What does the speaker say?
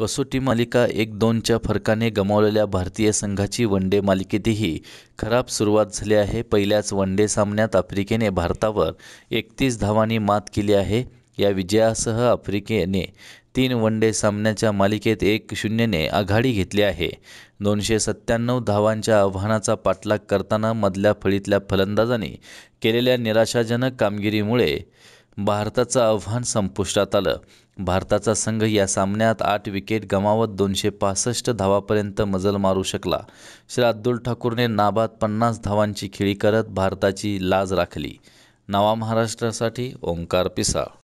कसोटी मालिका एक दोनच्या फरकाने गमावलेल्या भारतीय संघाची वन डे मालिकेतही खराब सुरुवात झाली आहे पहिल्याच वन डे सामन्यात आफ्रिकेने भारतावर एकतीस धावांनी मात केली आहे या विजयासह आफ्रिकेने तीन वन डे सामन्याच्या मालिकेत एक शून्यने आघाडी घेतली आहे दोनशे सत्त्याण्णव धावांच्या आव्हानाचा पाठलाग करताना मधल्या फळीतल्या फलंदाजांनी केलेल्या निराशाजनक कामगिरीमुळे भारताचं आव्हान संपुष्टात आलं भारताचा संघ या सामन्यात आठ विकेट गमावत दोनशे पासष्ट धावापर्यंत मजल मारू शकला श्री अब्दुल ठाकूरने नाबाद पन्नास धावांची खेळी करत भारताची लाज राखली नवा महाराष्ट्रासाठी ओंकार पिसाळ